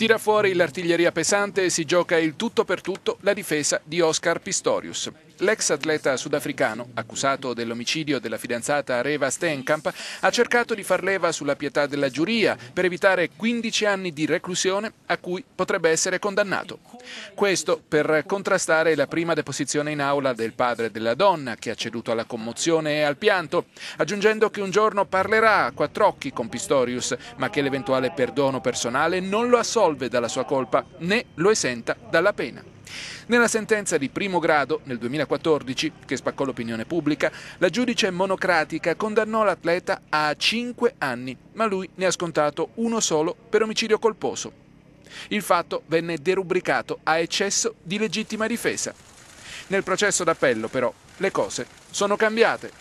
Tira fuori l'artiglieria pesante e si gioca il tutto per tutto la difesa di Oscar Pistorius. L'ex atleta sudafricano, accusato dell'omicidio della fidanzata Reva Steenkamp, ha cercato di far leva sulla pietà della giuria per evitare 15 anni di reclusione a cui potrebbe essere condannato. Questo per contrastare la prima deposizione in aula del padre della donna, che ha ceduto alla commozione e al pianto, aggiungendo che un giorno parlerà a quattro occhi con Pistorius, ma che l'eventuale perdono personale non lo assolve assolve dalla sua colpa né lo esenta dalla pena. Nella sentenza di primo grado nel 2014, che spaccò l'opinione pubblica, la giudice monocratica condannò l'atleta a 5 anni, ma lui ne ha scontato uno solo per omicidio colposo. Il fatto venne derubricato a eccesso di legittima difesa. Nel processo d'appello, però, le cose sono cambiate.